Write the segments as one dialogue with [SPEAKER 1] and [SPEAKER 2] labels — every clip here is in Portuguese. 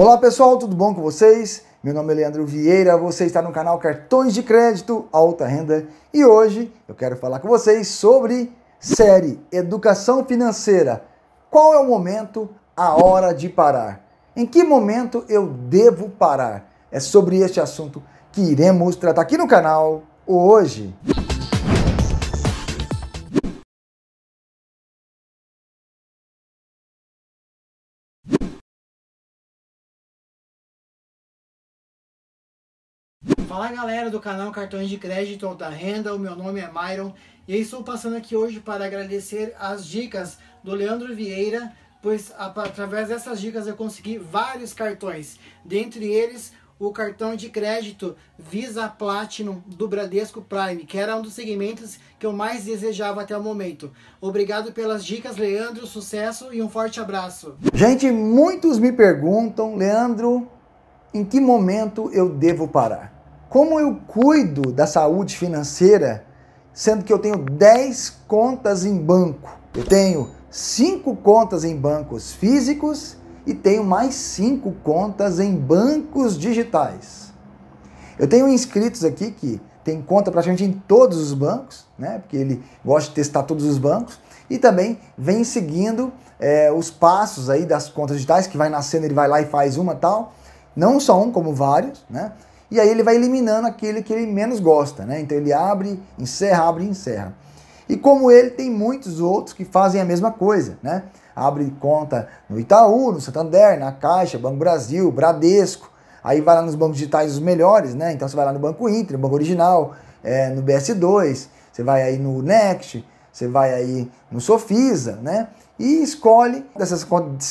[SPEAKER 1] Olá pessoal, tudo bom com vocês? Meu nome é Leandro Vieira, você está no canal Cartões de Crédito Alta Renda e hoje eu quero falar com vocês sobre série Educação Financeira. Qual é o momento, a hora de parar? Em que momento eu devo parar? É sobre este assunto que iremos tratar aqui no canal hoje. Fala galera do canal Cartões de Crédito Alta Renda, o meu nome é Myron e estou passando aqui hoje para agradecer as dicas do Leandro Vieira, pois através dessas dicas eu consegui vários cartões, dentre eles o cartão de crédito Visa Platinum do Bradesco Prime, que era um dos segmentos que eu mais desejava até o momento. Obrigado pelas dicas, Leandro, sucesso e um forte abraço. Gente, muitos me perguntam, Leandro, em que momento eu devo parar? Como eu cuido da saúde financeira, sendo que eu tenho 10 contas em banco? Eu tenho 5 contas em bancos físicos e tenho mais 5 contas em bancos digitais. Eu tenho inscritos aqui que tem conta praticamente em todos os bancos, né? Porque ele gosta de testar todos os bancos e também vem seguindo é, os passos aí das contas digitais que vai nascendo, ele vai lá e faz uma tal, não só um como vários, né? e aí ele vai eliminando aquele que ele menos gosta, né? Então ele abre, encerra, abre e encerra. E como ele, tem muitos outros que fazem a mesma coisa, né? Abre conta no Itaú, no Santander, na Caixa, Banco Brasil, Bradesco. Aí vai lá nos bancos digitais os melhores, né? Então você vai lá no Banco Inter, no Banco Original, é, no BS2, você vai aí no Next, você vai aí no Sofisa, né? E escolhe dessas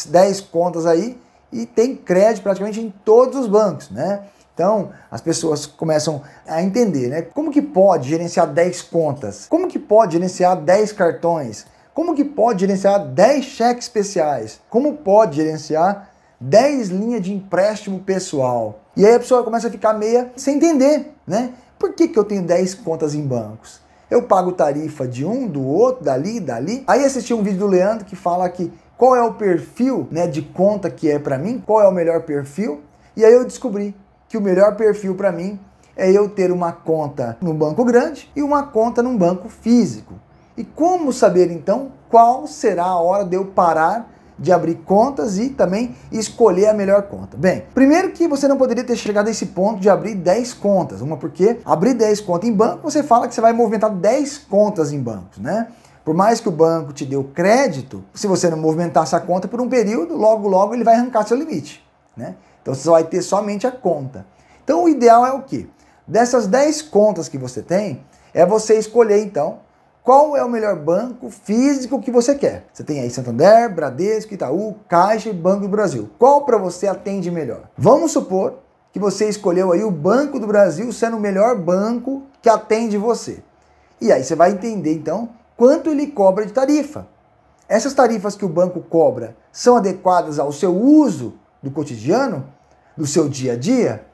[SPEAKER 1] 10 contas aí e tem crédito praticamente em todos os bancos, né? Então, as pessoas começam a entender, né? Como que pode gerenciar 10 contas? Como que pode gerenciar 10 cartões? Como que pode gerenciar 10 cheques especiais? Como pode gerenciar 10 linhas de empréstimo pessoal? E aí a pessoa começa a ficar meia sem entender, né? Por que, que eu tenho 10 contas em bancos? Eu pago tarifa de um, do outro, dali, dali. Aí assisti um vídeo do Leandro que fala que qual é o perfil né, de conta que é para mim, qual é o melhor perfil. E aí eu descobri que o melhor perfil para mim é eu ter uma conta no banco grande e uma conta num banco físico. E como saber então qual será a hora de eu parar de abrir contas e também escolher a melhor conta. Bem, primeiro que você não poderia ter chegado a esse ponto de abrir 10 contas, uma porque abrir 10 contas em banco, você fala que você vai movimentar 10 contas em bancos, né? Por mais que o banco te dê o crédito, se você não movimentar essa conta por um período, logo logo ele vai arrancar seu limite, né? Então você vai ter somente a conta. Então o ideal é o quê? Dessas 10 contas que você tem, é você escolher então qual é o melhor banco físico que você quer. Você tem aí Santander, Bradesco, Itaú, Caixa e Banco do Brasil. Qual para você atende melhor? Vamos supor que você escolheu aí o Banco do Brasil sendo o melhor banco que atende você. E aí você vai entender então quanto ele cobra de tarifa. Essas tarifas que o banco cobra são adequadas ao seu uso do cotidiano? do seu dia a dia,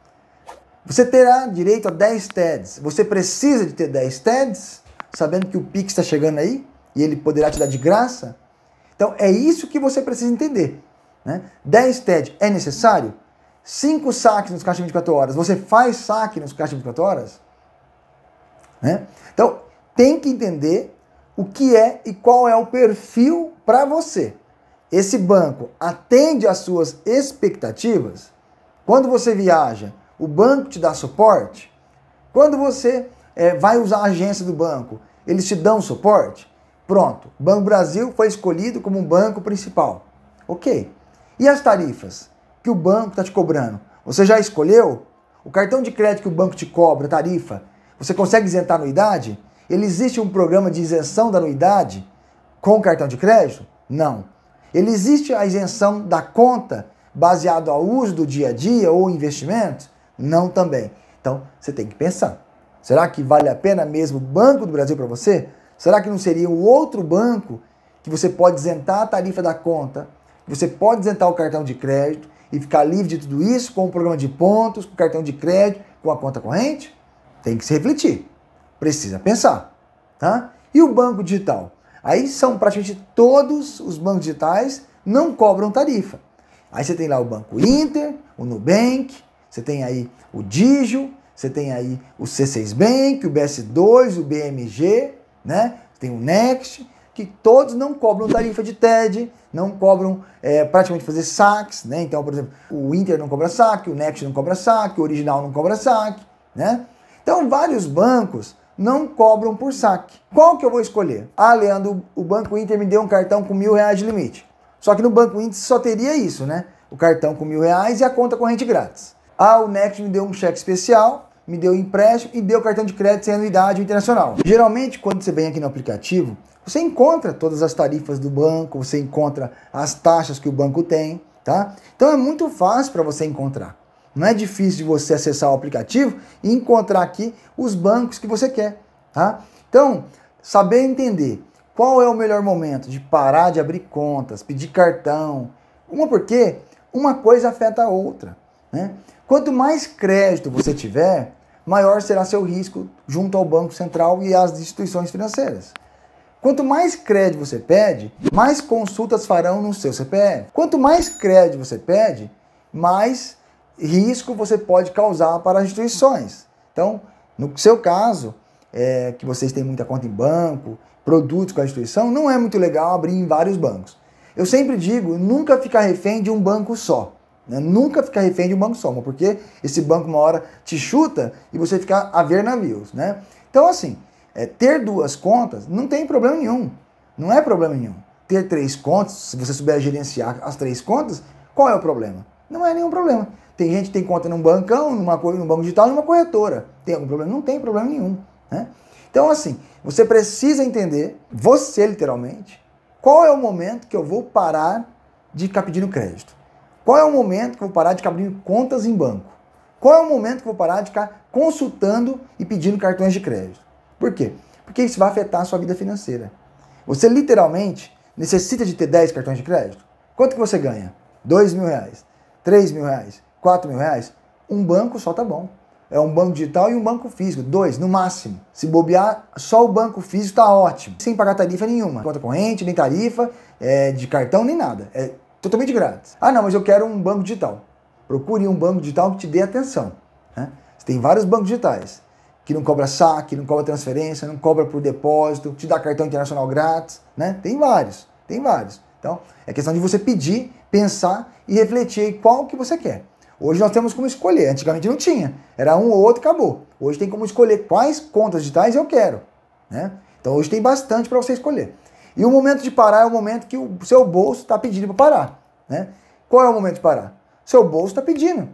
[SPEAKER 1] você terá direito a 10 TEDs. Você precisa de ter 10 TEDs, sabendo que o Pix está chegando aí e ele poderá te dar de graça. Então é isso que você precisa entender. Né? 10 TED é necessário? 5 saques nos caixas de 24 horas. Você faz saque nos caixas de 24 horas? Né? Então tem que entender o que é e qual é o perfil para você. Esse banco atende às suas expectativas? Quando você viaja, o banco te dá suporte? Quando você é, vai usar a agência do banco, eles te dão suporte? Pronto, Banco Brasil foi escolhido como um banco principal. Ok. E as tarifas que o banco está te cobrando? Você já escolheu? O cartão de crédito que o banco te cobra, tarifa, você consegue isentar a anuidade? Ele existe um programa de isenção da anuidade com cartão de crédito? Não. Ele existe a isenção da conta baseado ao uso do dia a dia ou investimento? Não também. Então, você tem que pensar. Será que vale a pena mesmo o Banco do Brasil para você? Será que não seria o outro banco que você pode isentar a tarifa da conta, que você pode isentar o cartão de crédito e ficar livre de tudo isso com o programa de pontos, com o cartão de crédito, com a conta corrente? Tem que se refletir. Precisa pensar, tá? E o banco digital? Aí são praticamente todos os bancos digitais não cobram tarifa. Aí você tem lá o Banco Inter, o Nubank, você tem aí o Digio, você tem aí o C6 Bank, o BS2, o BMG, né? Tem o Next, que todos não cobram tarifa de TED, não cobram é, praticamente fazer saques, né? Então, por exemplo, o Inter não cobra saque, o Next não cobra saque, o Original não cobra saque, né? Então, vários bancos não cobram por saque. Qual que eu vou escolher? Ah, Leandro, o Banco Inter me deu um cartão com mil reais de limite. Só que no Banco Inter só teria isso, né? O cartão com mil reais e a conta corrente grátis. Ah, o Next me deu um cheque especial, me deu empréstimo e deu cartão de crédito sem anuidade internacional. Geralmente, quando você vem aqui no aplicativo, você encontra todas as tarifas do banco, você encontra as taxas que o banco tem, tá? Então é muito fácil para você encontrar. Não é difícil de você acessar o aplicativo e encontrar aqui os bancos que você quer, tá? Então, saber entender qual é o melhor momento de parar de abrir contas, pedir cartão? Uma porque uma coisa afeta a outra. Né? Quanto mais crédito você tiver, maior será seu risco junto ao Banco Central e às instituições financeiras. Quanto mais crédito você pede, mais consultas farão no seu CPF. Quanto mais crédito você pede, mais risco você pode causar para as instituições. Então, no seu caso, é, que vocês têm muita conta em banco produtos com a instituição, não é muito legal abrir em vários bancos. Eu sempre digo, nunca ficar refém de um banco só. Né? Nunca ficar refém de um banco só, porque esse banco uma hora te chuta e você fica a ver navios. Né? Então, assim, é, ter duas contas não tem problema nenhum. Não é problema nenhum. Ter três contas, se você souber gerenciar as três contas, qual é o problema? Não é nenhum problema. Tem gente que tem conta num bancão, numa, num banco digital, numa corretora. Tem algum problema? Não tem problema nenhum. Né? Então, assim, você precisa entender, você literalmente, qual é o momento que eu vou parar de ficar pedindo crédito? Qual é o momento que eu vou parar de ficar abrindo contas em banco? Qual é o momento que eu vou parar de ficar consultando e pedindo cartões de crédito? Por quê? Porque isso vai afetar a sua vida financeira. Você literalmente necessita de ter 10 cartões de crédito? Quanto que você ganha? 2 mil reais, 3 mil reais, 4 mil reais? Um banco só tá bom é um banco digital e um banco físico, dois no máximo. Se bobear, só o banco físico está ótimo, sem pagar tarifa nenhuma, conta corrente, nem tarifa, é, de cartão, nem nada. É totalmente grátis. Ah, não, mas eu quero um banco digital. Procure um banco digital que te dê atenção. Né? Você tem vários bancos digitais que não cobra saque, não cobra transferência, não cobra por depósito, te dá cartão internacional grátis, né? Tem vários, tem vários. Então, é questão de você pedir, pensar e refletir qual que você quer. Hoje nós temos como escolher, antigamente não tinha. Era um ou outro, acabou. Hoje tem como escolher quais contas digitais eu quero. Né? Então hoje tem bastante para você escolher. E o momento de parar é o momento que o seu bolso está pedindo para parar. Né? Qual é o momento de parar? Seu bolso está pedindo.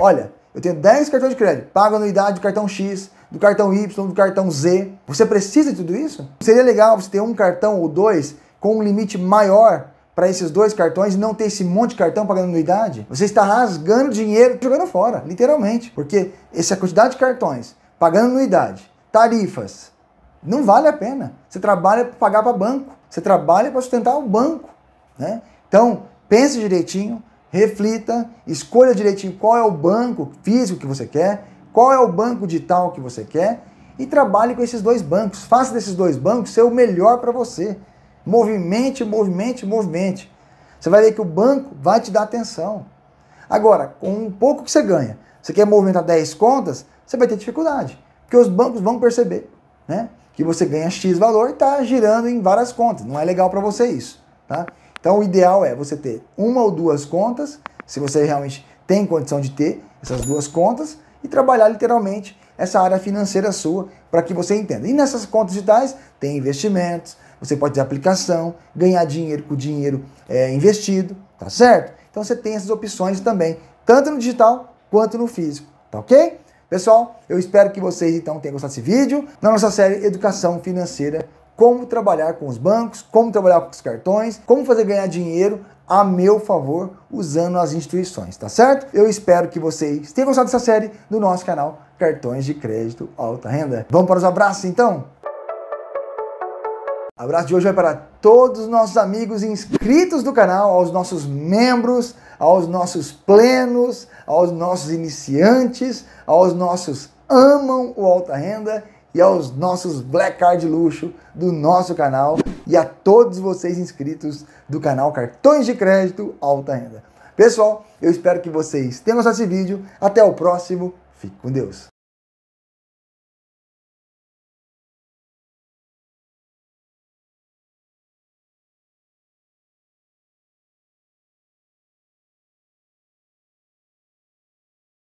[SPEAKER 1] Olha, eu tenho 10 cartões de crédito, pago anuidade do cartão X, do cartão Y, do cartão Z. Você precisa de tudo isso? Seria legal você ter um cartão ou dois com um limite maior para esses dois cartões e não ter esse monte de cartão pagando anuidade, você está rasgando dinheiro jogando fora, literalmente. Porque essa quantidade de cartões pagando anuidade, tarifas, não vale a pena. Você trabalha para pagar para banco, você trabalha para sustentar o banco. Né? Então, pense direitinho, reflita, escolha direitinho qual é o banco físico que você quer, qual é o banco digital que você quer e trabalhe com esses dois bancos. Faça desses dois bancos ser o melhor para você. Movimente, movimente, movimente. Você vai ver que o banco vai te dar atenção. Agora, com um pouco que você ganha, você quer movimentar 10 contas, você vai ter dificuldade, porque os bancos vão perceber, né? Que você ganha X valor e está girando em várias contas. Não é legal para você isso, tá? Então, o ideal é você ter uma ou duas contas, se você realmente tem condição de ter essas duas contas, e trabalhar literalmente essa área financeira sua para que você entenda. E nessas contas digitais tem investimentos, você pode ter aplicação, ganhar dinheiro com o dinheiro é, investido, tá certo? Então você tem essas opções também, tanto no digital quanto no físico, tá ok? Pessoal, eu espero que vocês então tenham gostado desse vídeo. Na nossa série Educação Financeira, como trabalhar com os bancos, como trabalhar com os cartões, como fazer ganhar dinheiro a meu favor usando as instituições, tá certo? Eu espero que vocês tenham gostado dessa série do nosso canal Cartões de Crédito Alta Renda. Vamos para os abraços então? Abraço de hoje vai para todos os nossos amigos inscritos do canal, aos nossos membros, aos nossos plenos, aos nossos iniciantes, aos nossos amam o alta renda e aos nossos black card luxo do nosso canal e a todos vocês inscritos do canal Cartões de Crédito Alta Renda. Pessoal, eu espero que vocês tenham gostado desse vídeo. Até o próximo. Fique com Deus.